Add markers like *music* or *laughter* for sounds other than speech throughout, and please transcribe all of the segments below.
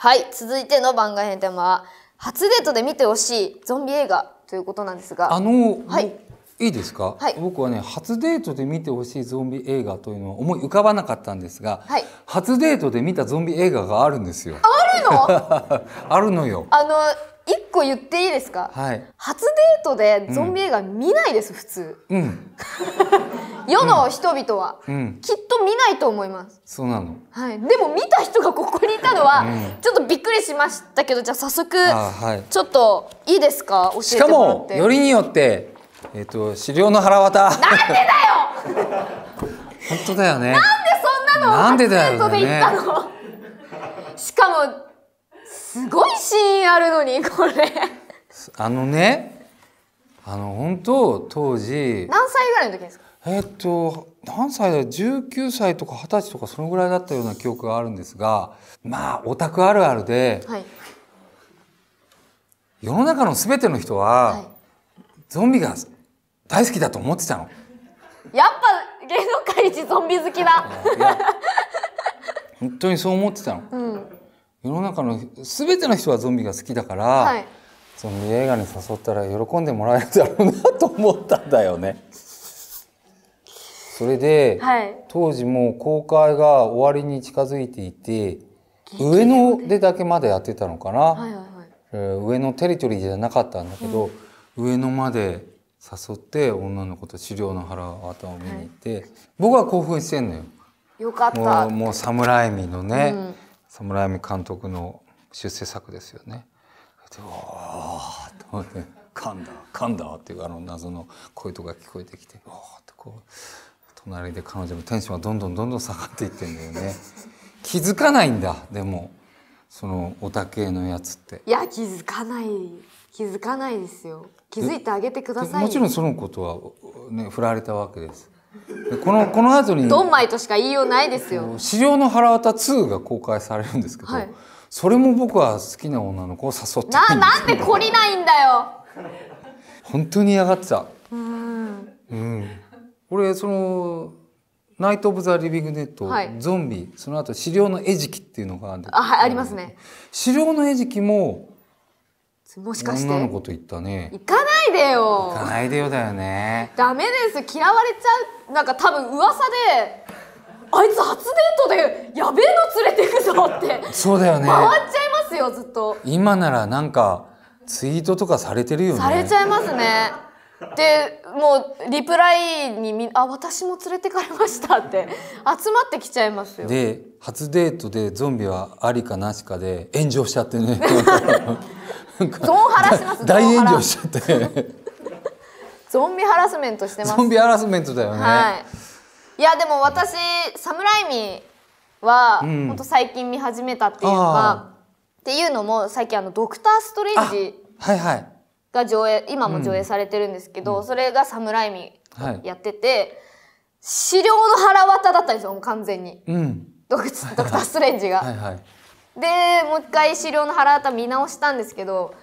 はい、続いての番外編テーマは、初デートで見てほしいゾンビ映画ということなんですが。あの、はい。いいですか、はい、僕はね初デートで見てほしいゾンビ映画というのは思い浮かばなかったんですが、はい、初デートで見たゾンビ映画があるんですよ。あるの *laughs* あるのよ。あの一個言っていいですか、はい、初デートでゾンビ映画見ないです、うん、普通。うん *laughs* 世の人々は、きっと見ないと思います。そうなの。はい。でも見た人がここにいたのは、ちょっとびっくりしましたけど、じゃあ早速、ちょっといいですか教えてしかもよりによって、えっ、と資料の腹渡。なんでだよ。本当だよね。なんでそんなのなんでだよ、ね、しかもすごいシーンあるのにこれ。あのね。あの本当当時何歳ぐらいの時ですかえっと何歳だろう19歳とか20歳とかそのぐらいだったような記憶があるんですがまあオタクあるあるで、はい、世の中の全ての人は、はい、ゾンビが大好きだと思ってたの。やっぱ芸能界一ゾンビ好きだ *laughs* 本当にそう思ってたの、うん、世の中の全ての人はゾンビが好きだから、はい、ゾンビ映画に誘ったら喜んでもらえるだろうなと思ったんだよねそれで、はい、当時もう公開が終わりに近づいていて上野でだけまでやってたのかな、はいはいえー、上野テリトリーじゃなかったんだけど、うん、上野まで誘って女の子と資料の腹渡を見に行って、はい、僕は興奮してんのよ。よかったもうもう侍海のね、うん、侍海監督の出世作ですよね。でわーと思って「噛んだ噛んだ」っていうあの謎の声とか聞こえてきて「わー」ってこう。隣で彼女もテンションがどんどんどんどん下がっていってんだよね気づかないんだでもそのおたけのやつっていや気づかない気づかないですよ気づいてあげてくださいもちろんそのことはね振られたわけですこのこの後にドンマイとしか言いようないですよ市場の腹渡2が公開されるんですけど、はい、それも僕は好きな女の子を誘ってななんで懲りないんだよ本当に嫌がってたうんれその「ナイト・オブ・ザ・リビング・ネット」はい、ゾンビその後資料の餌食」っていうのがあるあ,、はい、ありますね資料の餌食ももしかして女の子と言ったね行かないでよ行かないでよだよねダメです嫌われちゃうなんか多分噂であいつ初デートでやべえの連れてくぞってそうだよね回っちゃいますよずっと今ならなんかツイートとかされてるよねされちゃいますねでもうリプライにみあ私も連れてかれましたって集まってきちゃいますよで初デートでゾンビはありかなしかで炎上しちゃってね *laughs* ゾンハラします大炎上しちゃってゾンビハラスメントしてますゾンビハラスメントだよね、はい、いやでも私サムライミは、うん、本当最近見始めたっていうかっていうのも最近あのドクターストレンジはいはいが上映今も上映されてるんですけど、うん、それがサムライミやってて、はい、資料の腹渡だったんですよ完全に、うん、ドクドクター・ストレンジが。*laughs* はいはい、でもう一回資料の腹渡見直したんですけど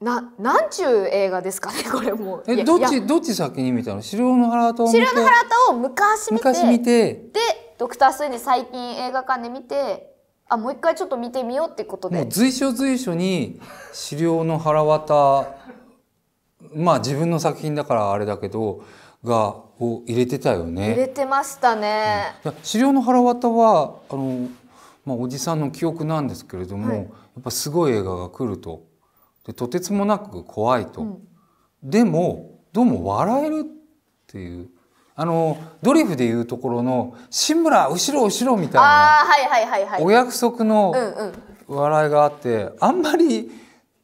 ななんちゅう映画ですかね *laughs* これもえどっちどっち先に見たの資料の腹渡を資料の腹渡を昔見て昔見てでドクター・ストレンジ最近映画館で見てあもう一回ちょっと見てみようってことで随所随所に資料の腹渡まあ自分の作品だからあれだけどがを入れてたよね入れてましたね、うん、資料の腹渡はあの、まあ、おじさんの記憶なんですけれども、はい、やっぱすごい映画が来るとでとてつもなく怖いと、うん、でもどうも笑えるっていうあのドリフでいうところの「志村後ろ後ろ」みたいなお約束の笑いがあってあんまり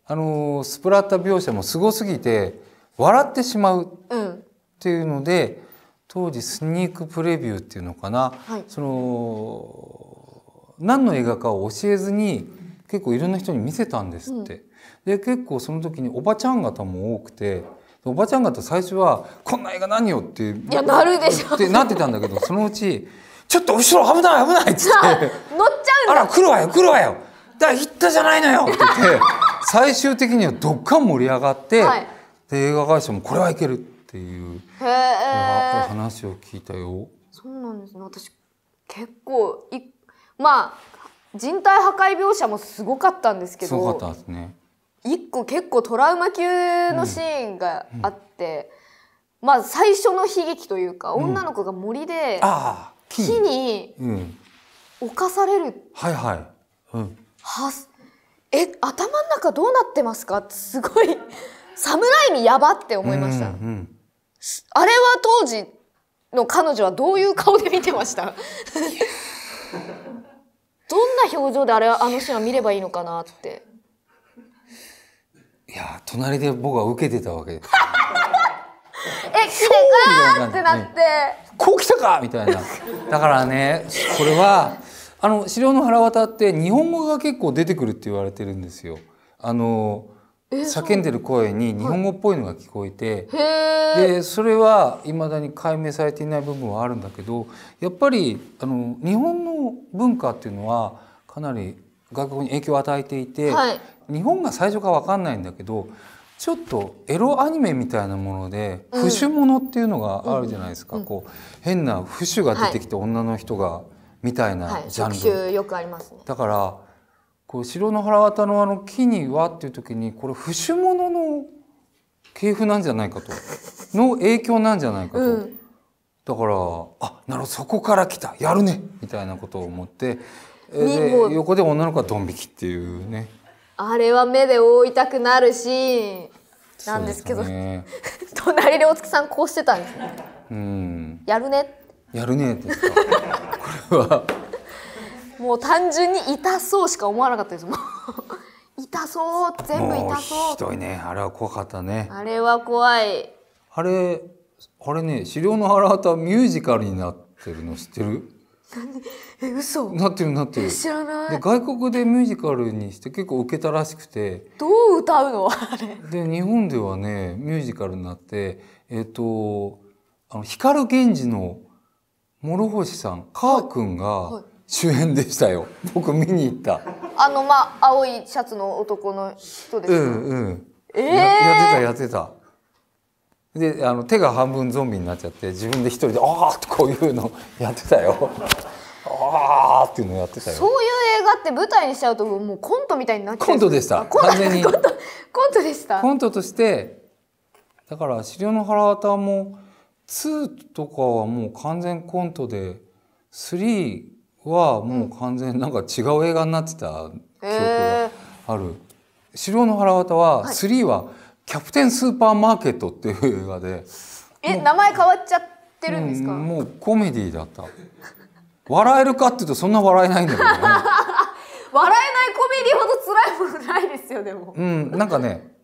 あのスプラッタ描写もすごすぎて笑ってしまうっていうので当時スニークプレビューっていうのかな、はい、その何の映画かを教えずに結構いろんな人に見せたんですって。で結構その時におばちゃん方も多くて。おばちゃん方最初は「こんな映画何よ」っていやなるでしょってなってたんだけどそのうち「ちょっと後ろ危ない危ない」っつって「*laughs* 乗っちゃうんあら来るわよ来るわよだから行ったじゃないのよ」って言って最終的にはどっか盛り上がって、はい、で映画会社も「これはいける」っていう話を聞いたよ。そうなんですね私結構いまあ人体破壊描写もすごかったんですけどすごかったですね一個結構トラウマ級のシーンがあって、うん、まあ最初の悲劇というか、うん、女の子が森で木に侵される、うん、はいはい、うん、はえ頭の中どうなってますかすごい侍にやばって思いました、うんうん、あれは当時の彼女はどういう顔で見てました *laughs* どんな表情であれあのシーンは見ればいいのかなっていや隣で僕は受けてたわけです *laughs* え来てかってなって、こう来たかみたいなだからねこれはあの資料の腹渡って日本語が結構出てくるって言われてるんですよあの叫んでる声に日本語っぽいのが聞こえて、はい、でそれはいまだに解明されていない部分はあるんだけどやっぱりあの日本の文化っていうのはかなり外国に影響を与えていて、はい、日本が最初か分かんないんだけどちょっとエロアニメみたいなもので「不種もの」っていうのがあるじゃないですか、うんうん、こう変な不種が出てきて女の人が、みたいなジャンル、はいはい、よくあります、ね、だからこう城の腹渡のあの木にはっていう時にこれ不種ものの系譜なんじゃないかと *laughs* の影響なんじゃないかと。うんだからあなるほどそこから来たやるねみたいなことを思ってで横で女の子はドン引きっていうね。あれは目で覆いたくなるしなんですけど、ね、*laughs* 隣で大月さんこうしてたんですね。うん、やるねやるねですか *laughs* これはもう単純に痛そうしか思わなかったですもう痛そう全部痛そうひどいねあれは怖かったねあれは怖いあれあれね「狩猟の腹渡」ミュージカルになってるの知ってる *laughs* え嘘なってるなってる知らないで外国でミュージカルにして結構受けたらしくてどう歌うの *laughs* あれで日本ではねミュージカルになってえっ、ー、とあの光源氏の諸星さんカー君が主演でしたよ、はいはい、僕見に行ったあのまあ青いシャツの男の人ですか、うんうん、えー、やってたやってたであの手が半分ゾンビになっちゃって自分で一人で「ああ!」ってこういうのやってたよ。ああっていうのやってたよ。そういう映画って舞台にしちゃうともうコントみたいになっちゃう。コントでした。完全にコントコントでした。コントとしてだから「資料の腹渡」も2とかはもう完全コントで3はもう完全なんか違う映画になってた記憶がある。資料の腹渡は3は、はいキャプテンスーパーマーケットっていう映画でえ名前変わっちゃってるんですか、うん、もうコメディだった笑えるかっていうとそんな笑えないんだけど、ね、*laughs* 笑えないコメディほど辛いものないですよでもうんなんかね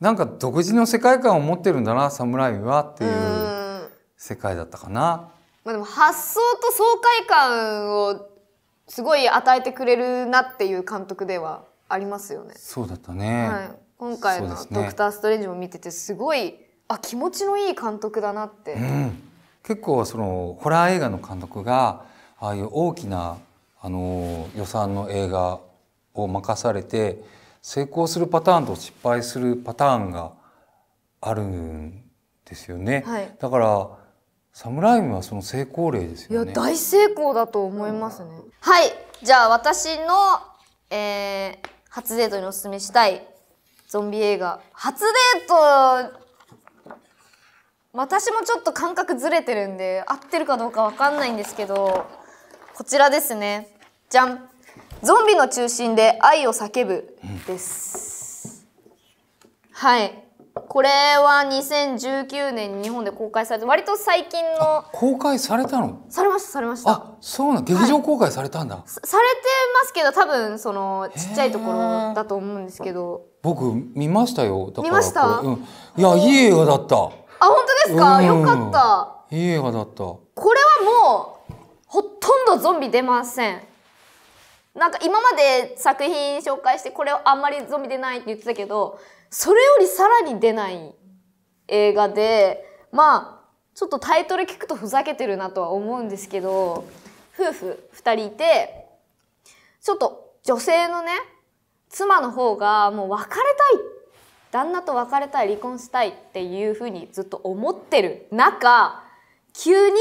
なんか独自の世界観を持ってるんだな侍はっていう世界だったかなまあでも発想と爽快感をすごい与えてくれるなっていう監督ではありますよねそうだったね、はい今回の「ドクター・ストレンジ」も見ててすごいあ気持ちのいい監督だなって、うん、結構そのホラー映画の監督がああいう大きなあの予算の映画を任されて成功するパターンと失敗するパターンがあるんですよね、はい、だからサムライムはその成功例ですよねいや大成功だと思いますね、うん、はいじゃあ私の、えー、初デートにおすすめしたいゾンビ映画初デート私もちょっと感覚ずれてるんで合ってるかどうかわかんないんですけどこちらですねじゃんゾンビの中心で愛を叫ぶです、うん、はいこれは2019年に日本で公開されて割と最近の公開されたのされましたされましたあそうな劇場公開されたんだ、はい、されてますけど多分そのちっちゃいところだと思うんですけど僕見ましたよ見ましたうん、いやいい映画だったあ本当ですか、うん、よかったいい映画だったこれはもうほとんどゾンビ出ませんなんか今まで作品紹介してこれあんまりゾンビ出ないって言ってたけどそれよりさらに出ない映画でまあちょっとタイトル聞くとふざけてるなとは思うんですけど夫婦2人いてちょっと女性のね妻の方がもう別れたい旦那と別れたい離婚したいっていうふうにずっと思ってる中急に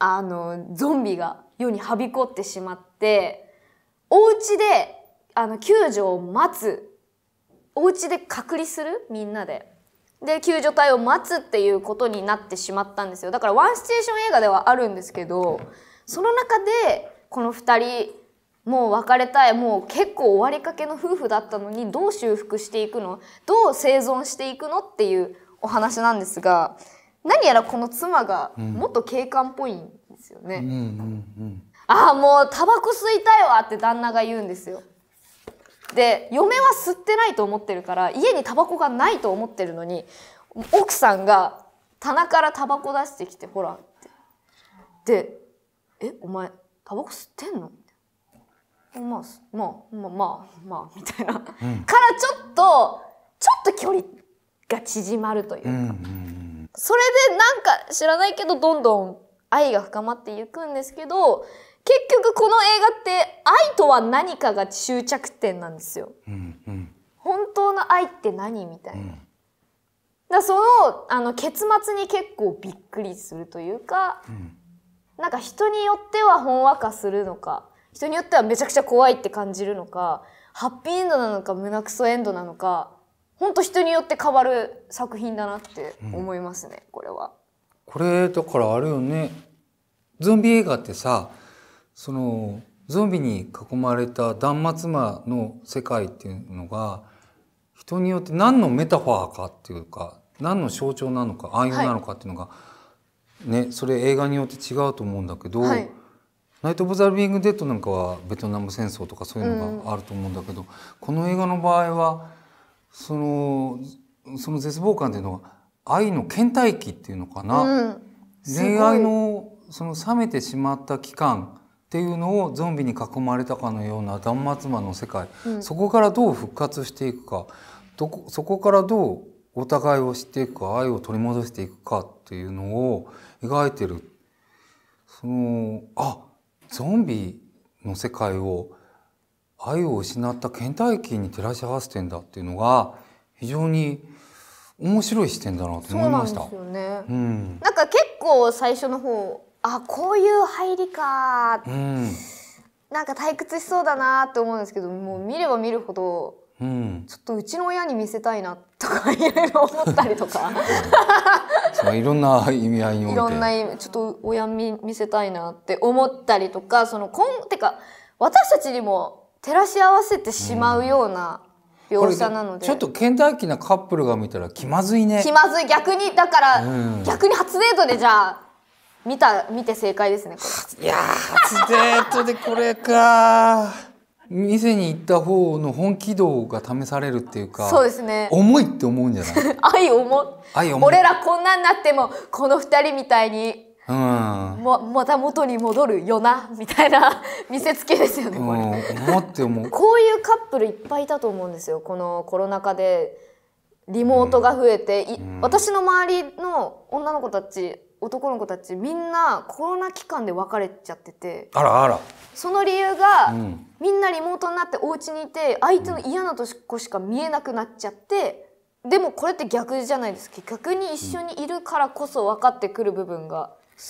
あのゾンビが世にはびこってしまってお家であの救助を待つお家で隔離するみんなで。で救助隊を待つっていうことになってしまったんですよだからワンシチュエーション映画ではあるんですけどその中でこの2人もう別れたいもう結構終わりかけの夫婦だったのにどう修復していくのどう生存していくのっていうお話なんですが何やらこの妻がもっと警官っぽいんですよね。ああもうタバコ吸いたいわって旦那が言うんですよ。で嫁は吸ってないと思ってるから家にタバコがないと思ってるのに奥さんが棚からタバコ出してきてほらって。で「えお前タバコ吸ってんの?」まあまあまあまあみたいな、うん、からちょっとちょっと距離が縮まるというか、うんうんうん、それでなんか知らないけどどんどん愛が深まっていくんですけど結局この映画って愛とは何かが終着点なんですよ。うんうん、本当の愛って何みたいな。うん、だそのあの結末に結構びっくりするというか、うん、なんか人によってはほんわかするのか人によってはめちゃくちゃ怖いって感じるのかハッピーエンドなのか胸クソエンドなのか本当人によって変わる作品だなって思いますね、うん、これは。これだからあれよねゾンビ映画ってさそのゾンビに囲まれた断末魔の世界っていうのが人によって何のメタファーかっていうか何の象徴なのか暗喩なのかっていうのが、はい、ねそれ映画によって違うと思うんだけど。はいナイト・オブ・ザ・ビング・デッドなんかはベトナム戦争とかそういうのがあると思うんだけど、うん、この映画の場合はそのその絶望感っていうのは愛の倦怠期っていうのかな、うん、恋愛のその冷めてしまった期間っていうのをゾンビに囲まれたかのような断末魔の世界、うん、そこからどう復活していくかどこそこからどうお互いを知っていくか愛を取り戻していくかっていうのを描いてるそのあゾンビの世界を愛を失った倦怠期に照らし合わせてんだっていうのが非常に面白い視点だなと思いました。そうなんですよね、うん、なんか結構最初の方あこういう入りか、うん、なんか退屈しそうだなって思うんですけどもう見れば見るほどうん、ちょっとうちの親に見せたいなとかいろいろ思ったりとかうん、いろんな意味合いにおいていろんな意味ちょっと親見見せたいなって思ったりとかそのこんてか私たちにも照らし合わせてしまうような、描写なのでちょっと倦怠期なカップルが見たら気まずいね気まずい逆にだから、うん、逆に初デートでじゃあ見た見て正解ですねいや初デートでこれか店に行った方の本気度が試されるっていうかそうですね重いって思うんじゃない *laughs* 愛重愛重俺らこんなになってもこの二人みたいにうん、もまた元に戻るよなみたいな *laughs* 見せつけですよね、うん、こって思うこういうカップルいっぱいいたと思うんですよこのコロナ禍でリモートが増えて、うん、私の周りの女の子たち男の子たちみんなコロナ期間で別れちゃっててあらあらその理由が、うん、みんなリモートになってお家にいて相手の嫌なとこしか見えなくなっちゃって。でもこれって逆じゃないですか逆に一緒にいるからこそ分かってくる部分が、うん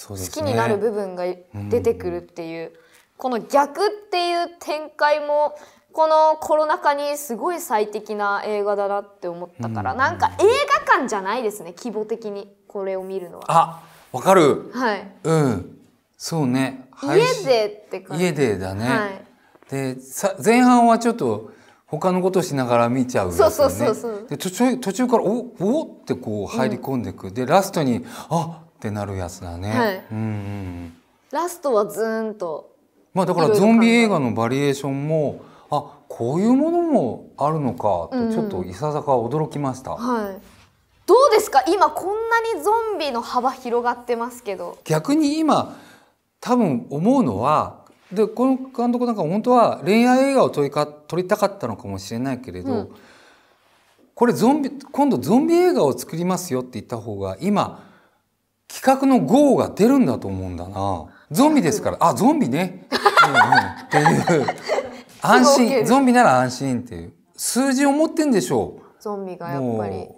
好きになる部分が出てくるっていう、この逆っていう展開もこのコロナ禍にすごい最適な映画だなって思ったから、うん、なんか映画館じゃないですね規模的にこれを見るのは。あわかる、はいうん、そうね。家でって感じ。家でだね。はい、でさ前半はちょっと他のことしながら見ちゃう、ね、そうそうそうそうで途中途中からおおってこう入り込んでいく、うん、でラストにあってなるやつだね、はい、うん、うん、ラストはずーんとまあだからゾンビ映画のバリエーションもあこういうものもあるのかとちょっといささか驚きました、うんうん、はいどうですか今こんなにゾンビの幅広がってますけど逆に今多分思うのはでこの監督なんか本当は恋愛映画を撮りか撮りたかったのかもしれないけれど、うん、これゾンビ今度ゾンビ映画を作りますよって言った方が今企画の号が出るんだと思うんだな。ゾンビですから、あ、ゾンビね。うんうん、っていう。*laughs* 安心、ゾンビなら安心っていう。数字を持ってんでしょう。ゾンビがやっぱり。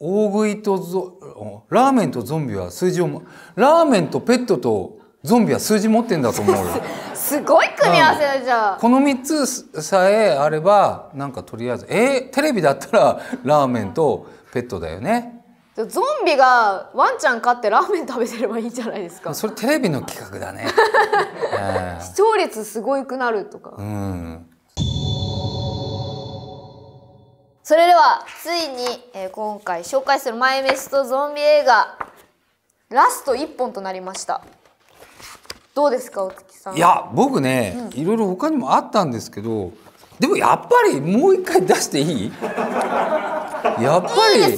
大食いとゾ、ラーメンとゾンビは数字をラーメンとペットとゾンビは数字持ってんだと思う *laughs* すごい組み合わせじゃんこの3つさえあればなんかとりあえずえー、テレビだったら *laughs* ラーメンとペットだよねゾンビがワンちゃん飼ってラーメン食べてればいいじゃないですかそれテレビの企画だね、え *laughs* ー、視聴率すごいくなるとかうんそれではついに、えー、今回紹介するマイメスとゾンビ映画ラスト1本となりましたどうですかお月さんいや僕ね、いろいろ他にもあったんですけどでもやっぱりもう一回出していい *laughs* やっぱり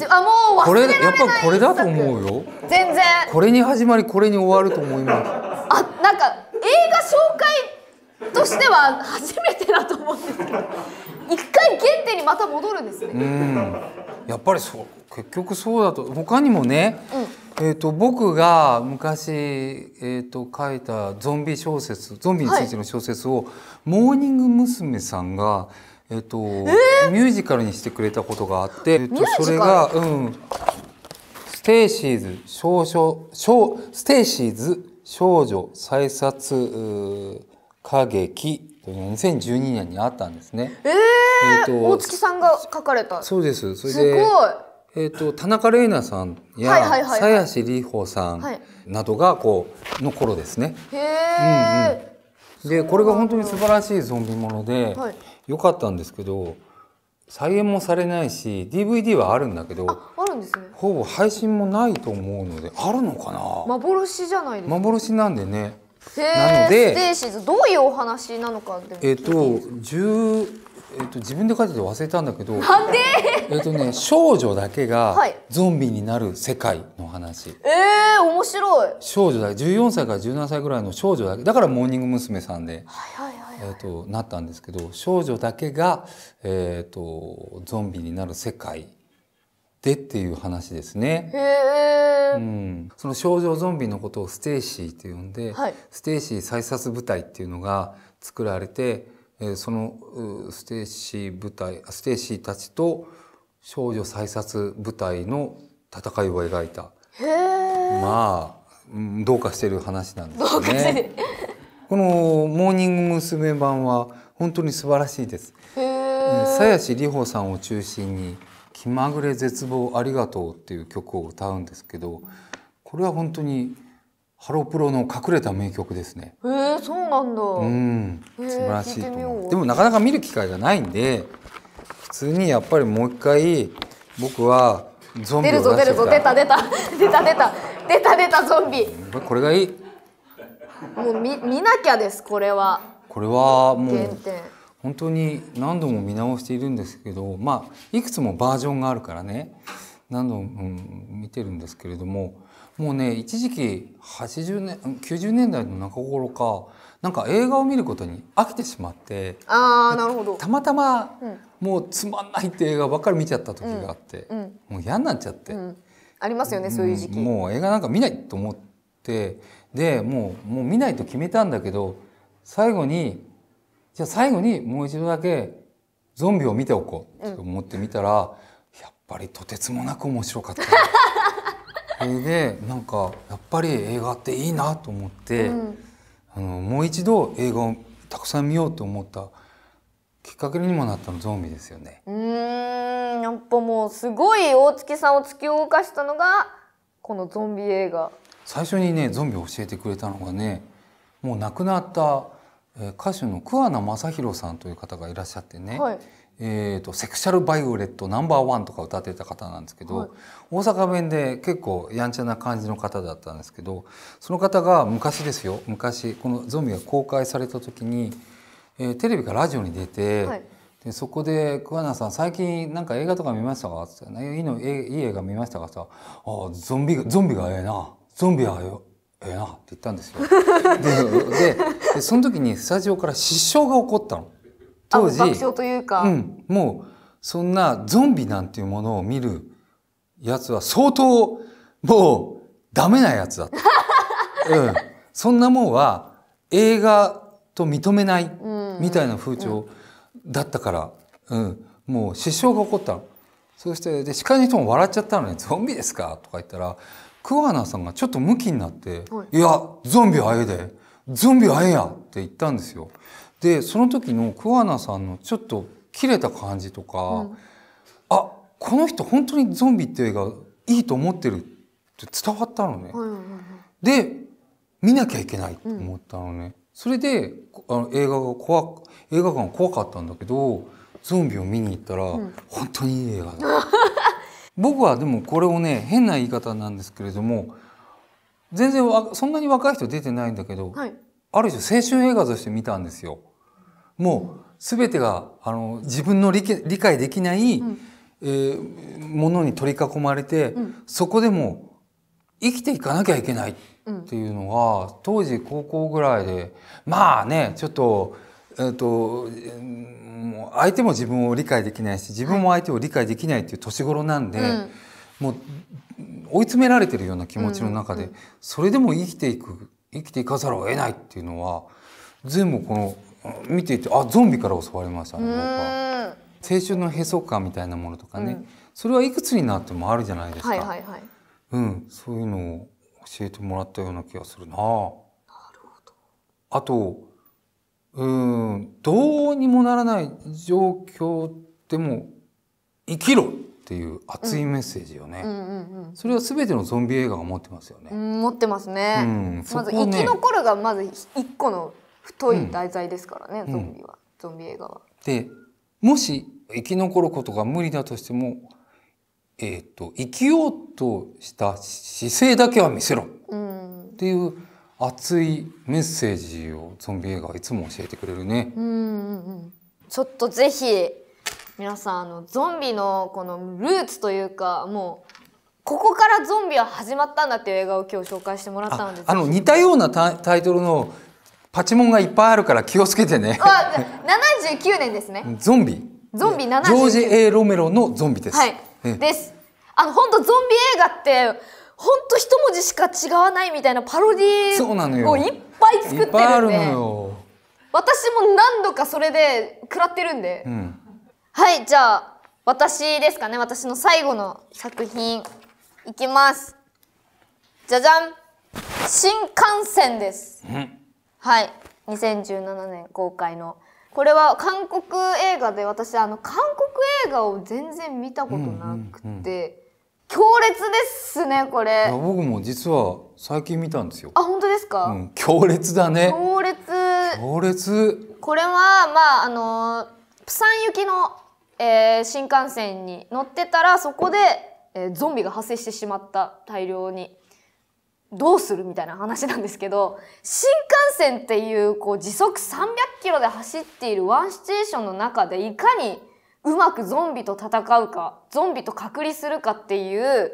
あ、もう。これやっぱこれだと思うよ全然これに始まりこれに終わると思いますあなんか映画紹介としては初めてだと思うんですけど一回原点にまた戻るんですねうんやっぱりそう結局そうだと他にもね、うんえーと、僕が昔、えーと、書いたゾンビ小説ゾンビについての小説を、はい、モーニング娘。さんが、えーと、えー、ミュージカルにしてくれたことがあって、えーと、それが、うん、ステーシーズ少女少ステーシーズ少女再殺歌劇というの2012年にあったんですね。えー、えーと大月さんが書かれたそうですそれですごいえーと、田中玲奈さんや鞘師里穂さんなどがこうの頃ですね。へうんうん、でこれが本当に素晴らしいゾンビもので、良かったんですけど再演もされないし DVD はあるんだけどあるんです、ね、ほぼ配信もないと思うのであるのかな幻じゃない幻なんでね。なのでステーシーズどういうお話なのかえっ、ー、とえっと、自分で書いてて忘れたんだけどなんでえっ、とね少女だけがゾンビになる世界の話、はい、えー、面白い少女だけ14歳から17歳ぐらいの少女だけだからモーニング娘。さんで、はいはいはい、はい、えっと、なったんですけど少女だけが、えっと、ゾンビになる世界でっていう話ですね。うん、その少女ゾンビのことをステイシーって呼んで、はい、ステイシー再殺部隊っていうのが作られてそのステーシー部隊ステーシーたちと少女再殺部隊の戦いを描いたまあどうかしてる話なんですね。*laughs* この「モーニング娘。版」は本当に素晴らしいです。鞘師里穂さんを中心に「気まぐれ絶望ありがとう」っていう曲を歌うんですけどこれは本当にハロプロの隠れた名曲ですね。えー、そうなんだ。うん、素晴らしいと思う。でもなかなか見る機会がないんで、普通にやっぱりもう一回僕はゾンビを出るぞ出るぞ出た出た *laughs* 出た出た出た出たゾンビ。これがいい。もう見見なきゃですこれは。これはもう本当に何度も見直しているんですけど、まあいくつもバージョンがあるからね、何度も、うん、見てるんですけれども。もうね一時期80年90年代の中頃かなんか映画を見ることに飽きてしまってあなるほどたまたま、もうつまんないって映画ばっかり見ちゃった時があって、うん、もう嫌になっちゃって、うん、ありますよねそういう時期、もう映画なんか見ないと思ってでもうもう見ないと決めたんだけど最後にじゃあ最後にもう一度だけゾンビを見ておこうと思ってみたら、やっぱりとてつもなく面白かった。*laughs* それでなんかやっぱり映画っていいなと思って、うん、あのもう一度映画をたくさん見ようと思ったきっかけにもなったのゾンビですよね。うんやっぱもうすごい大月さんを突き動かしたのがこのゾンビ映画。最初にねゾンビを教えてくれたのがねもう亡くなった、え歌手の桑名正宏さんという方がいらっしゃってね、はい、えーと、セクシャルバイオレットナンバーワンとか歌ってた方なんですけど、はい、大阪弁で結構やんちゃな感じの方だったんですけどその方が昔ですよ昔この「ゾンビ」が公開された時に、えー、テレビかラジオに出て、はい、でそこで「桑名さん最近なんか映画とか見ましたか?」って言っていいのいい映画見ましたか?」さ「あゾンビゾンビがええなゾンビはええな」って言ったんですよ。*laughs* ででその時にスタジオから失笑が起こったの。当時爆笑というか、うん、もうそんなゾンビなんていうものを見るやつは相当もうダメなやつだった、*laughs* うん、そんなもんは映画と認めないみたいな風潮だったから、うん、うん、もう失笑が起こったそしてで司会の人も笑っちゃったのに「ゾンビですか?」とか言ったら桑名さんがちょっとムキになって「いやゾンビはええでゾンビはええや」って言ったんですよ。でその時の桑名さんのちょっと切れた感じとか、うん、あこの人本当にゾンビっていう映画いいと思ってるって伝わったのね。うんうんうん、で見なきゃいけないと思ったのね。うん、それであの映画が怖映画館怖かったんだけどゾンビを見に行ったら、うん、本当にいい映画だ *laughs* 僕はでもこれをね変な言い方なんですけれども全然そんなに若い人出てないんだけど、はい、ある種青春映画として見たんですよ。もう全てがあの自分の理理解できない、うん、えー、ものに取り囲まれて、うん、そこでも生きていかなきゃいけないっていうのは、うん、当時高校ぐらいでまあねちょっと,、えーと、相手も自分を理解できないし自分も相手を理解できないっていう年頃なんで、もう追い詰められてるような気持ちの中で、それでも生きていく生きていかざるを得ないっていうのは全部この見ていてあゾンビから襲われましたね青春のへそ感みたいなものとかね、うん、それはいくつになってもあるじゃないですか、はいはいはい、うん、そういうのを教えてもらったような気がするな。なるほどあとうんどうにもならない状況でも生きろっていう熱いメッセージよね、うんうんうん、それはすべてのゾンビ映画が持ってますよね、持ってますね,、まず生き残るがまず一個の太い題材ですからね、うん、ゾンビは、ゾンビ映画は。でもし生き残ることが無理だとしても、えーと、生きようとした姿勢だけは見せろっていう熱いメッセージをゾンビ映画はいつも教えてくれるね。うんうんうん、ちょっとぜひ皆さんあのゾンビのこのルーツというかもうここからゾンビは始まったんだっていう映画を今日紹介してもらったのであの似たようなタイトルのパチモンがいっぱいあるから気をつけてね。七十九年ですね。ゾンビ。ゾンビ七。ジョージ A ロメロのゾンビです。はい。です。あの本当ゾンビ映画って本当一文字しか違わないみたいなパロディーをいっぱい作ってるんで。いっぱいあるのよ。私も何度かそれで食らってるんで。うん、はいじゃあ私ですかね私の最後の作品いきます。じゃじゃん新幹線です。うんはい2017年公開のこれは韓国映画で私あの韓国映画を全然見たことなくて、うんうんうん、強烈ですねこれ僕も実は最近見たんですよあ本当ですか、うん、強烈だね強烈強烈これはまああのプサン行きの、えー、新幹線に乗ってたらそこで、えー、ゾンビが発生してしまった大量にどうするみたいな話なんですけど新幹線っていうこう時速300キロで走っているワンシチュエーションの中でいかにうまくゾンビと戦うかゾンビと隔離するかっていう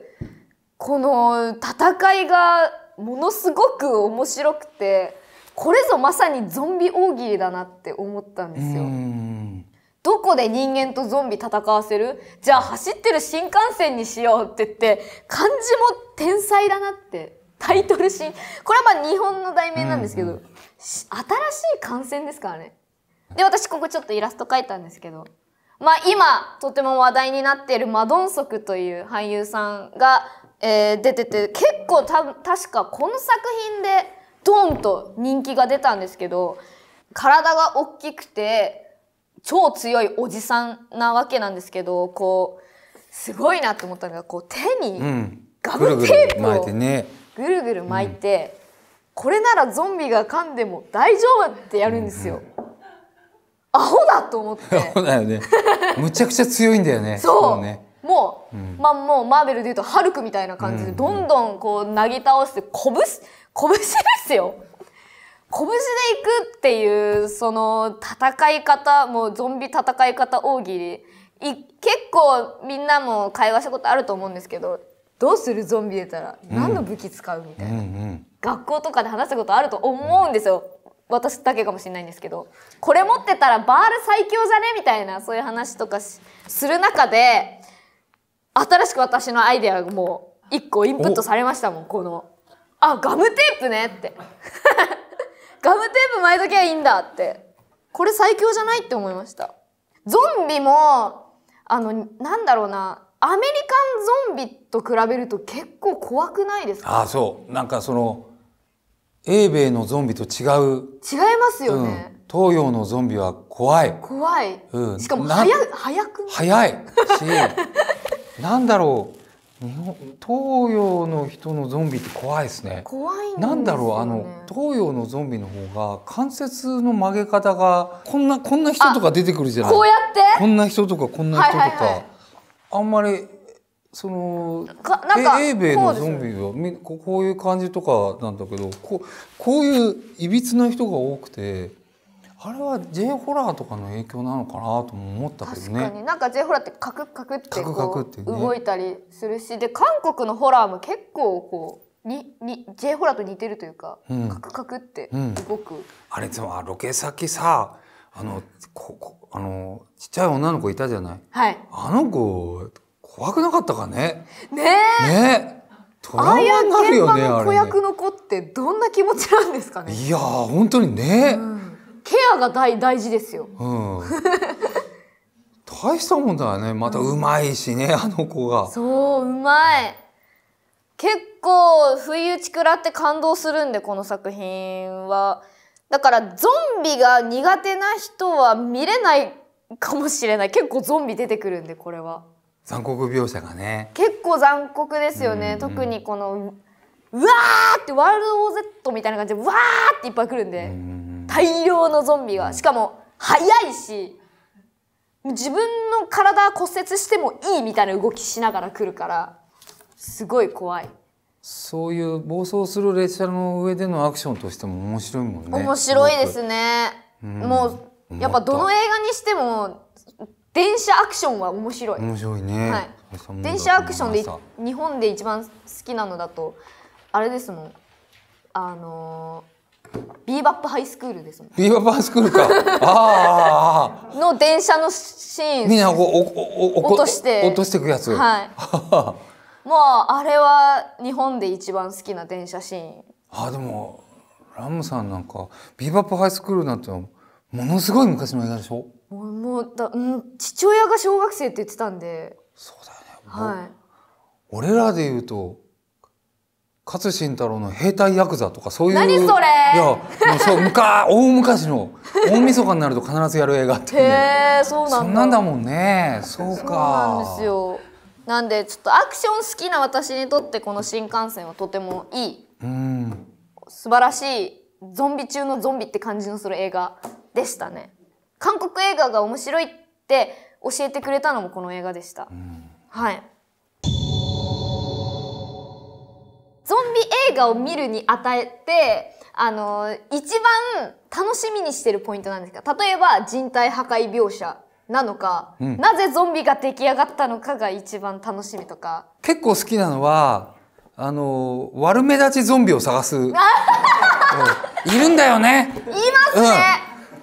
この戦いがものすごく面白くてこれぞまさにゾンビ大喜利だなって思ったんですよ。どこで人間とゾンビ戦わせるじゃあ走ってる新幹線にしようって言って漢字も天才だなってタイトルシーンこれはまあ日本の題名なんですけど、うんうん、新しい感染ですからねで私ここちょっとイラスト描いたんですけどまあ今とても話題になっているマドンソクという俳優さんが、えー、出てて結構た確かこの作品でドンと人気が出たんですけど体が大きくて超強いおじさんなわけなんですけどこうすごいなって思ったのがこう手にガムテープを、うん、ぐるぐる巻いてねぐるぐる巻いて、これならゾンビが噛んでも大丈夫ってやるんですよ。アホだと思って。アホだよね。むちゃくちゃ強いんだよね。そう。ね、もう、うん、まあもうマーベルでいうとハルクみたいな感じでどんどんこうなぎ倒して拳、拳ですよ。拳でいくっていうその戦い方もうゾンビ戦い方大喜利い結構みんなも会話したことあると思うんですけどどうするゾンビ出たら何の武器使うみたいな、うんうんうん、学校とかで話したことあると思うんですよ私だけかもしれないんですけどこれ持ってたらバール最強じゃねみたいなそういう話とかする中で新しく私のアイデアがもう一個インプットされましたもんこの「あガムテープね」って *laughs* ガムテープ巻いときゃいいんだってこれ最強じゃないって思いましたゾンビもあのなんだろうなアメリカンゾンビと比べると結構怖くないですかあそうなんかその英米のゾンビと違う違いますよね、うん、東洋のゾンビは怖い怖い、うん、しかも早早く早いしなんだろう日本東洋の人のゾンビって怖いですね怖い、ね、なんだろうあの東洋のゾンビの方が関節の曲げ方がこんなこんな人とか出てくるじゃないこうやってこんな人とかこんな人とか、はいはいはいあんまりその英米のゾンビはここういう感じとかなんだけどここういういびつな人が多くてあれは J ホラーとかの影響なのかなとも思ったけどね確かになんか J ホラーってカクカクってこう動いたりするしで韓国のホラーも結構こうにに J ホラーと似てるというか、うん、カクカクって動く、うん、あれでもロケ先さあのここあのちっちゃい女の子いたじゃない、はい、あの子怖くなかったかねねねトラウマになるよねああ子役の子ってどんな気持ちなんですかねいや本当にね、うん、ケアが大大事ですよ、うん、大したもんだよねまたうまいしね、うん、あの子がそううまい結構不意打ち食らって感動するんでこの作品はだからゾンビが苦手な人は見れないかもしれない結構ゾンビ出てくるんでこれは残酷描写がね結構残酷ですよね、うんうん、特にこのうわーってワールド・ウォー・ゼットみたいな感じでわーっていっぱい来るんで、うんうん、大量のゾンビがしかも速いし自分の体骨折してもいいみたいな動きしながら来るからすごい怖い。そういう暴走する列車の上でのアクションとしても面白いもんね面白いですね、うん、もうやっぱどの映画にしても電車アクションは面白い面白いね、はい、電車アクションで日本で一番好きなのだとあれですもんあのビーバップハイスクールですもんビーバップハイスクールか *laughs* ああの電車のシーンみんなこうおおお落として落としていくやつはい *laughs* もああれは日本で一番好きな電車シーンあでもラムさんなんかビーバップハイスクールなんてものすごい昔の映画でしょもうだ、うん、父親が小学生って言ってたんでそうだよねはい俺らで言うと勝新太郎の兵隊ヤクザとかそういう何それいやもうそう昔 *laughs* 大昔の大晦日になると必ずやる映画って、ね、へえそうなんだそんなんだもんねそうかそうなんですよなんでちょっとアクション好きな私にとってこの新幹線はとてもいい、素晴らしいゾンビ中のゾンビって感じのする映画でしたね韓国映画が面白いって教えてくれたのもこの映画でした、はいゾンビ映画を見るに与えてあの一番楽しみにしてるポイントなんですが例えば人体破壊描写なのか、うん、なぜゾンビが出来上がったのかが一番楽しみとか結構好きなのはあの悪目立ちゾンビを探す *laughs* うん、いるんだよねいますね、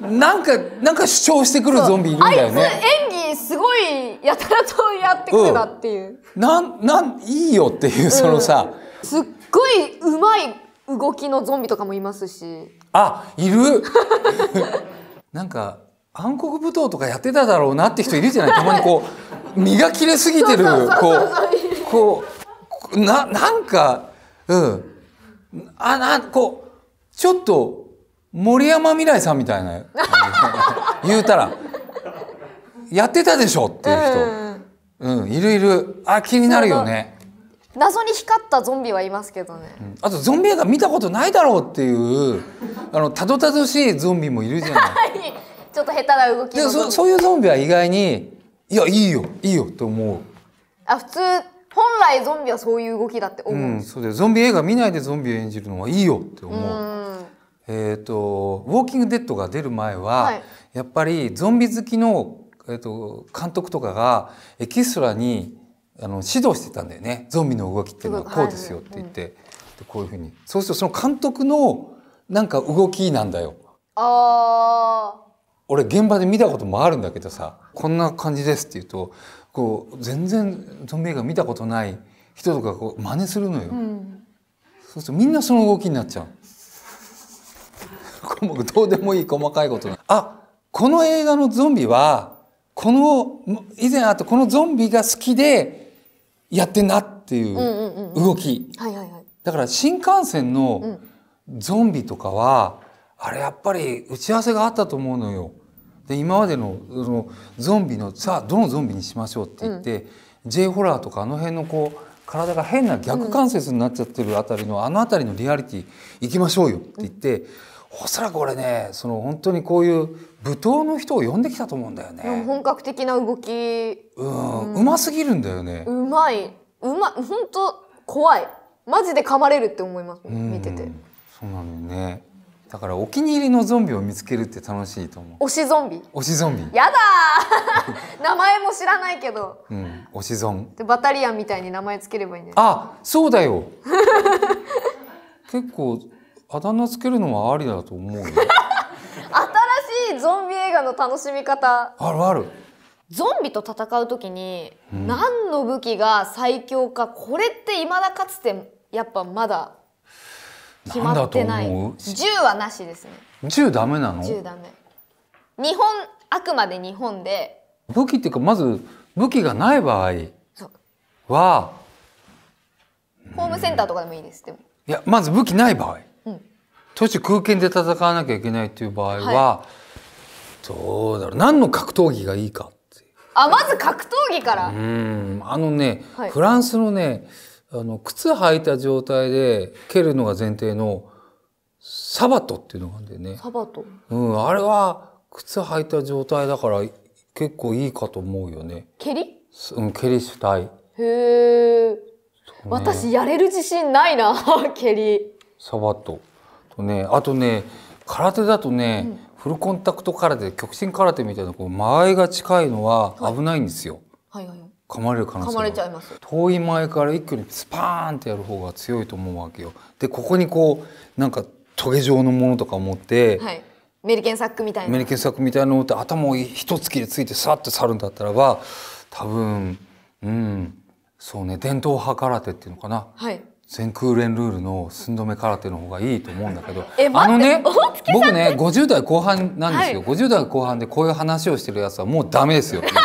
うん、なんかなんか主張してくるゾンビいるんだよね演技すごいやたらとやってくるなっていう、うん、なんなんいいよっていうそのさ、すっごいうまい動きのゾンビとかもいますしあいる *laughs* なんか暗黒舞踏とかやってただろうなって人いるじゃない *laughs* たまにこう身が切れすぎてるこうこうななんかうんあなこうちょっと森山未来さんみたいな *laughs* 言うたらやってたでしょっていう人、うん、うん、いるいるあ気になるよね謎に光ったゾンビはいますけどね、うん、あとゾンビ映画見たことないだろうっていうあのたどたどしいゾンビもいるじゃない。いちょっと下手な動きでそそういうゾンビは意外にいやいいよいいよと思うあ普通本来ゾンビはそういう動きだって思う、うん、そうだよゾンビ映画見ないでゾンビ演じるのはいいよって思うえっ、ー、と「ウォーキング・デッド」が出る前は、はい、やっぱりゾンビ好きの、えーと、監督とかがエキストラにあの指導してたんだよねゾンビの動きっていうのはこうですよって言って、はいうん、こういうふうにそうするとその監督のなんか動きなんだよ。あ俺現場で見たこともあるんだけどさこんな感じですって言うとこう全然ゾンビ映画見たことない人とかこう真似するのよ、うん、そうするとみんなその動きになっちゃう *laughs* どうでもいい細かいことあこの映画のゾンビはこの以前あったこのゾンビが好きでやってんなっていう動きだから新幹線のゾンビとかは、あれやっぱり打ち合わせがあったと思うのよ。で今までのそのゾンビのさあどのゾンビにしましょうって言って、うん、J ホラーとかあの辺のこう体が変な逆関節になっちゃってるあたりの、うん、あのあたりのリアリティ行きましょうよって言って、うん、おそらく俺ねその本当にこういう舞踏の人を呼んできたと思うんだよね。本格的な動き。うん、うますぎるんだよね。うまい、うま、本当怖い。マジで噛まれるって思います。見てて。そうなのよね。だからお気に入りのゾンビを見つけるって楽しいと思う推しゾンビ推しゾンビやだ *laughs* 名前も知らないけどうん推しゾンでバタリアンみたいに名前つければいいねあそうだよ結構あだ名つけるのはありだと思う *laughs* 新しいゾンビ映画の楽しみ方あるあるゾンビと戦う時に何の武器が最強か、これって未だかつてやっぱまだ決まってない銃はなしですね銃0ダメなの銃ダメ日本あくまで日本で武器っていうかまず武器がない場合はホームセンターとかでもいいですでもいやまず武器ない場合、うん、都市空間で戦わなきゃいけないっていう場合は、はい、どうだろう何の格闘技がいいかあまず格闘技からうんあのね、はい、フランスのねあの靴履いた状態で蹴るのが前提のサバトっていうのがあるんだよね。サバト、うん、あれは靴履いた状態だから結構いいかと思うよね。蹴りうん、蹴り主体。へえ、ね、私やれる自信ないな、*laughs* 蹴り。サバト。とね、あとね、空手だとね、うん、フルコンタクト空手、極真空手みたいな、こう、間合いが近いのは危ないんですよ。はい、はい、はい。噛まれる可能性噛まれちゃいます遠い前から一挙にスパーンってやる方が強いと思うわけよでここにこうなんかトゲ状のものとか持って、はい、メリケンサックみたいなメリケンサックみたいなのって頭を一突きでついてさって去るんだったらば多分うんそうね伝統派空手っていうのかな、はい、全空連ルールの寸止め空手の方がいいと思うんだけどあのね僕ね50代後半なんですよ、はい、50代後半でこういう話をしてるやつはもうダメですよ。*laughs*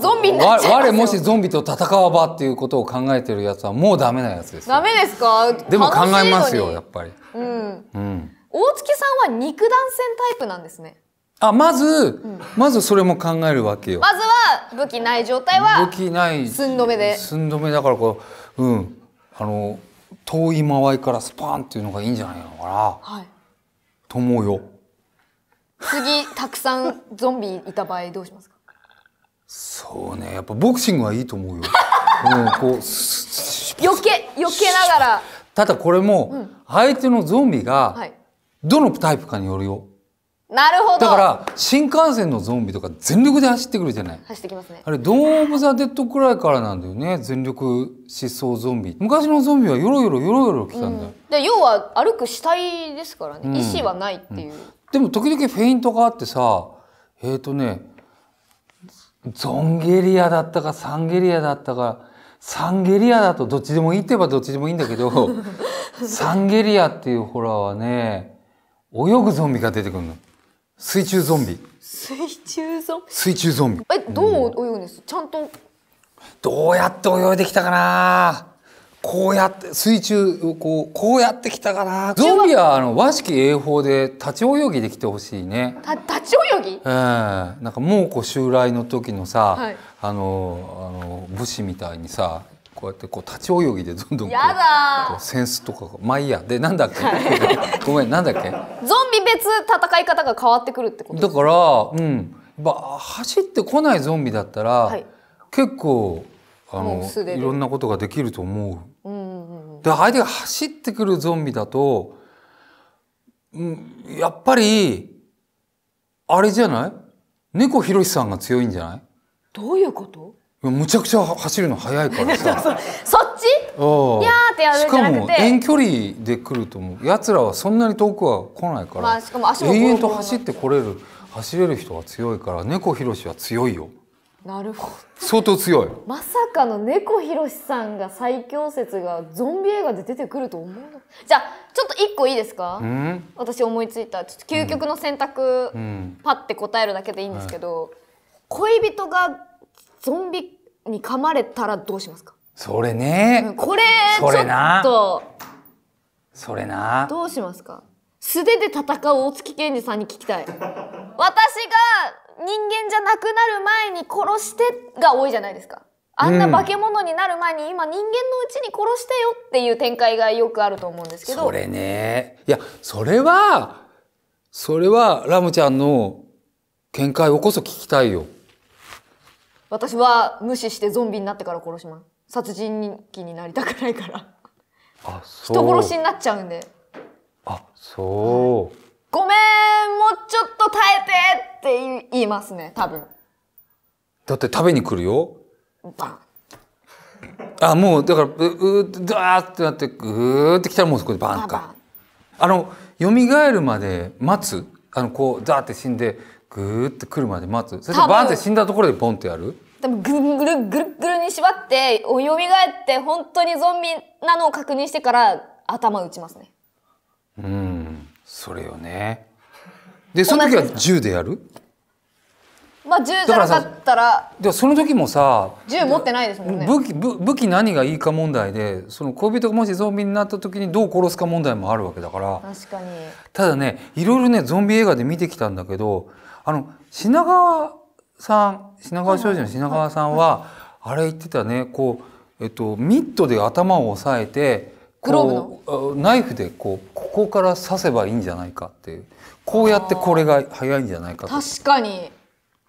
ゾンビになっちゃい我もしゾンビと戦わばっていうことを考えてるやつはもうダメなやつですダメですかでも考えますよやっぱり、うん、うん、大月さんは肉弾戦タイプなんですねあまず、うん、まずそれも考えるわけよまずは武器ない状態は武器ない寸止めで寸止めだからこううんあの遠い間合いからスパンっていうのがいいんじゃないのかな、はい、と思うよ次たくさんゾンビいた場合どうしますかそうねやっぱボクシングはいいと思うよも *laughs* うこう余け、余けながらただこれも相手のゾンビがどのタイプかによるよ、なるほどだから新幹線のゾンビとか全力で走ってくるじゃない走ってきますねあれドーム・ザ・デッドくらいからなんだよね全力疾走ゾンビ昔のゾンビはよろよろよろよろ来たんだよ、うん、要は歩く死体ですからね、うん、意思はないっていう、うん、でも時々フェイントがあってさえっ、ー、とねゾンゲリアだったかサンゲリアだったかサンゲリアだとどっちでもいいって言えばどっちでもいいんだけど *laughs* サンゲリアっていうホラーはね泳ぐゾンビが出てくるの水中ゾンビ水中ゾンビ水中ゾンビえどう泳ぐんです、ちゃんとどうやって泳いできたかなこうやって水中をこうこうやってきたかなゾンビはあの和式泳法で立ち泳ぎできてほしいね立ち泳ぎええー、なんか猛虎襲来の時のさ、はい、あのあの武士みたいにさこうやってこう立ち泳ぎでどんどんこうセンスとかまあいいやでなんだっけ、はい、*laughs* ごめんなんだっけゾンビ別戦い方が変わってくるってことだからうんば走ってこないゾンビだったら、はい、結構あのいろんなことができると思う。で相手が走ってくるゾンビだと、うん、やっぱりあれじゃない猫ひろしさんが強いんじゃないどういうことむちゃくちゃ走るの速いからさそっちやーってやるしかも遠距離で来ると思うやつらはそんなに遠くは来ないから、まあ、しかも足も永遠と走ってこれる走れる人は強いから猫ひろしは強いよ。なるほど相当強いまさかの猫ひろしさんが最強説がゾンビ映画で出てくると思うじゃあちょっと1個いいですか、うん、私思いついたちょっと究極の選択、うん、パッて答えるだけでいいんですけど、うん、恋人がゾンビに噛まれたらどうしますかそれね、これちょっとそれなどうしますか素手で戦う大月健二さんに聞きたい私が間じゃなくなる前に殺してが多いじゃないですか。あんな化け物になる前に、今人間のうちに殺してよっていう展開がよくあると思うんですけど。それね。いや、それは、それはラムちゃんの見解をこそ聞きたいよ。私は無視してゾンビになってから殺します。殺人鬼になりたくないから。あ、そう。人殺しになっちゃうんで。あ、そう。はいごめん、もうちょっと耐えてって言いますね、多分。だって食べに来るよ。バン。あ、もう、だから、う、う、だーってなって、ぐーって来たらもうそこでバンか。あの、蘇るまで待つ。あの、こう、ザーって死んで、ぐーって来るまで待つ。それでバンって死んだところでポンってやるでもぐるぐるぐるぐるに縛って、蘇って本当にゾンビなのを確認してから頭打ちますね。うん。それよねでその時は銃でやるまあ銃じゃなかったらでその時もさ銃持ってないですもんね武器武器何がいいか問題でその恋人がもしゾンビになった時にどう殺すか問題もあるわけだから確かにただねいろいろねゾンビ映画で見てきたんだけどあの品川さん品川少女の品川さんは、あれ言ってたねこう、えっと、ミッドで頭を押さえてグローブのナイフでこうここから刺せばいいんじゃないかってこうやってこれが早いんじゃないか確かに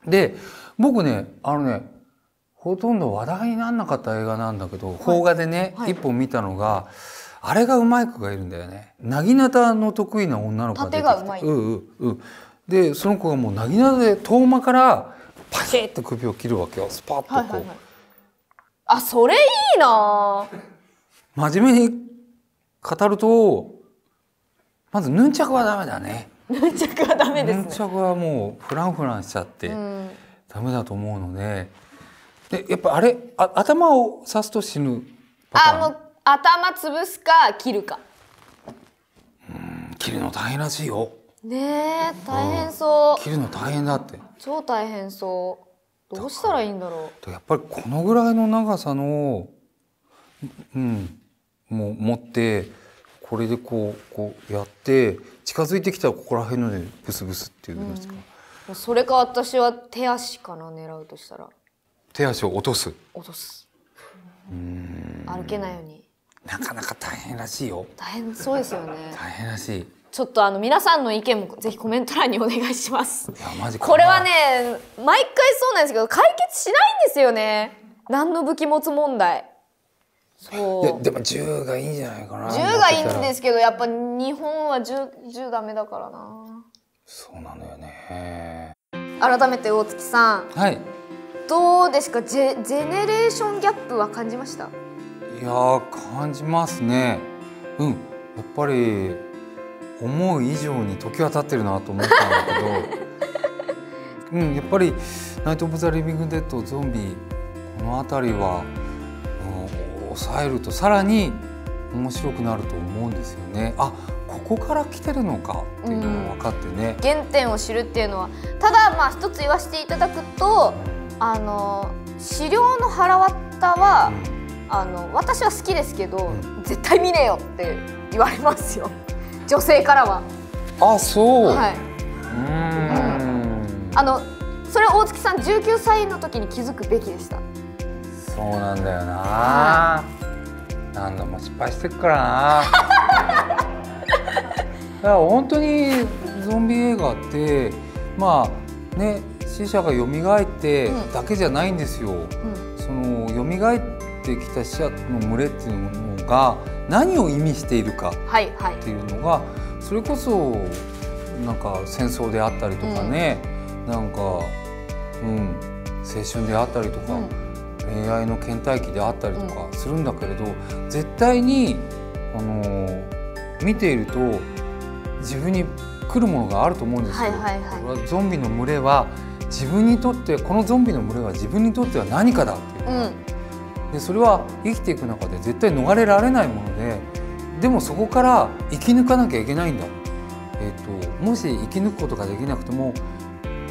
で僕ねあのねほとんど話題にならなかった映画なんだけど邦、はい、画でね、はい、一本見たのがあれがうまい子がいるんだよね。なぎなたの得意な女の子が出てきううんうん、でその子がもうなぎなたで遠間からパシッと首を切るわけよスパッとこう。はいはいはい、あそれいいな真面目に語るとまずヌンチャクはダメだね。ヌンチャクはダメです、ね、ヌンチャクはもうフランフランしちゃってダメだと思うので、うん、でやっぱあれあ頭を刺すと死ぬあもう頭潰すか切るか。うん切るの大変らしいよ。ねえ大変そう、切るの大変だって超大変そうどうしたらいいんだろうやっぱりこのぐらいの長さのうんもう持ってこれでこうこうやって近づいてきたらここら辺のでブスブスっていうんですか、うん、それか私は手足かな狙うとしたら手足を落とす落とす歩けないようになかなか大変らしいよ大変そうですよね大変らしいちょっとあの皆さんの意見もぜひコメント欄にお願いしますいやマジこれはね毎回そうなんですけど解決しないんですよね何の武器持つ問題そうでも10がいいんじゃないかな10がいいんですけどやっぱ日本は 10, 10ダメだからなそうなのよね改めて大月さんはいどうですかジェジェネレーションギャップは感じましたいや感じますねうんやっぱり思う以上に時は経ってるなと思ったんだけど *laughs* うんやっぱり「ナイト・オブ・ザ・リビング・デッド」ゾンビこの辺りは抑えるとさらに面白くなると思うんですよね。あここから来てるのかっていうのも分かってね、うん、原点を知るっていうのはただまあ一つ言わせていただくとあの資料の腹渡は、うん、あの私は好きですけど、うん、絶対見ねえよって言われますよ *laughs* 女性からは。あそう、はい、うんあのそれ大月さん19歳の時に気づくべきでした。そうなんだよな、何度も失敗してからな *laughs* だから本当にゾンビ映画ってまあね死者が蘇ってだけじゃないんですよ、うん、その蘇ってきた死者の群れっていうものが何を意味しているかっていうのが、はいはい、それこそなんか戦争であったりとかね、うん、なんか、うん、青春であったりとか、うん、恋愛の倦怠期であったりとかするんだけれど、うん、絶対に、あの見ていると自分に来るものがあると思うんですよ。はいはい、ゾンビの群れは自分にとってこのゾンビの群れは自分にとっては何かだっていう、うん、でそれは生きていく中で絶対逃れられないものででもそこから生き抜かなきゃいけないんだ、えーと、もし生き抜くことができなくても、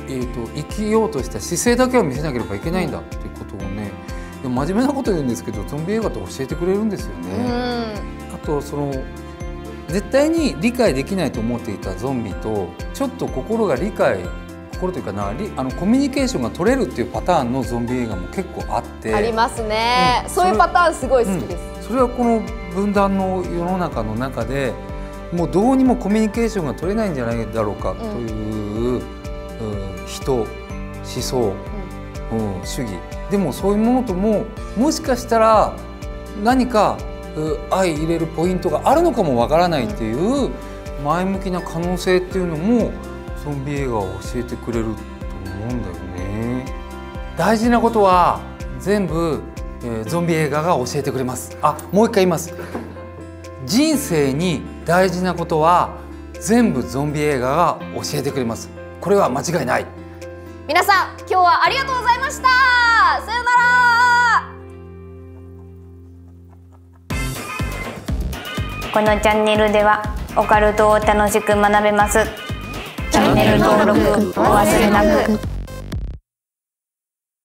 えーと、生きようとした姿勢だけを見せなければいけないんだ、うん、とい真面目なこと言うんですけどゾンビ映画って教えてくれるんですよね。あとその絶対に理解できないと思っていたゾンビとちょっと心が理解心というかなあのコミュニケーションが取れるっていうパターンのゾンビ映画も結構あってありますね、うん、そういうパターンすごい好きです、うん、それはこの分断の世の中の中でもうどうにもコミュニケーションが取れないんじゃないだろうかという、うん、人思想うん、主義でもそういうものとももしかしたら何か相入れるポイントがあるのかもわからないっていう前向きな可能性っていうのもゾンビ映画を教えてくれると思うんだよね大事なことは全部、えー、ゾンビ映画が教えてくれますあもう一回言います人生に大事なことは全部ゾンビ映画が教えてくれますこれは間違いない皆さん今日はありがとうございましたさよならこのチャンネルではオカルトを楽しく学べますチャンネル登録お忘れなく